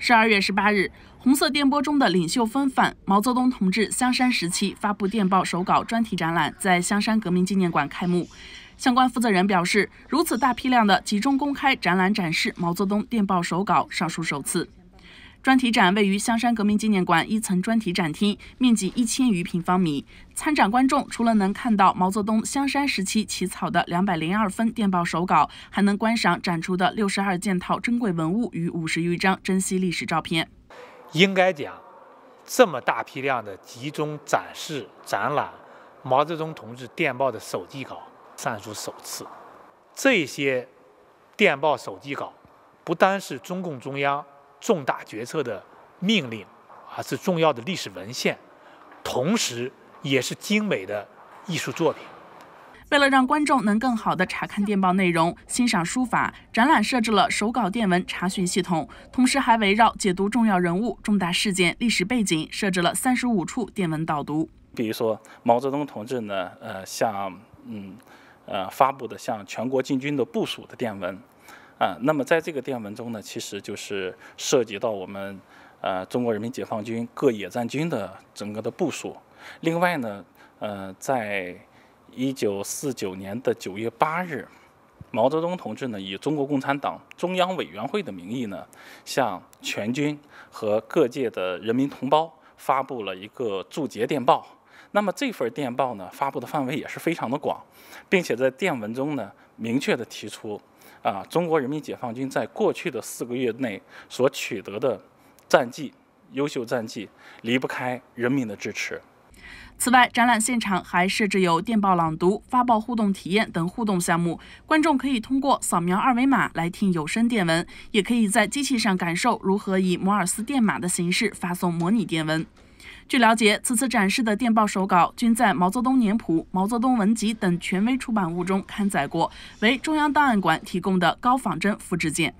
十二月十八日，红色电波中的领袖风范——毛泽东同志香山时期发布电报手稿专题展览在香山革命纪念馆开幕。相关负责人表示，如此大批量的集中公开展览展示毛泽东电报手稿，尚属首次。专题展位于香山革命纪念馆一层专题展厅，面积一千余平方米。参展观众除了能看到毛泽东香山时期起草的两百零二份电报手稿，还能观赏展出的六十二件套珍贵文物与五十余张珍稀历史照片。应该讲，这么大批量的集中展示、展览毛泽东同志电报的手机稿，算属首次。这些电报手机稿不单是中共中央。重大决策的命令，还是重要的历史文献，同时也是精美的艺术作品。为了让观众能更好的查看电报内容、欣赏书法，展览设置了手稿电文查询系统，同时还围绕解读重要人物、重大事件、历史背景，设置了三十五处电文导读。比如说毛泽东同志呢，呃，像嗯，呃，发布的向全国进军的部署的电文。啊，那么在这个电文中呢，其实就是涉及到我们呃中国人民解放军各野战军的整个的部署。另外呢，呃，在一九四九年的九月八日，毛泽东同志呢以中国共产党中央委员会的名义呢，向全军和各界的人民同胞发布了一个祝捷电报。那么这份电报呢发布的范围也是非常的广，并且在电文中呢明确的提出。啊！中国人民解放军在过去的四个月内所取得的战绩、优秀战绩，离不开人民的支持。此外，展览现场还设置有电报朗读、发报互动体验等互动项目，观众可以通过扫描二维码来听有声电文，也可以在机器上感受如何以摩尔斯电码的形式发送模拟电文。据了解，此次展示的电报手稿均在《毛泽东年谱》《毛泽东文集》等权威出版物中刊载过，为中央档案馆提供的高仿真复制件。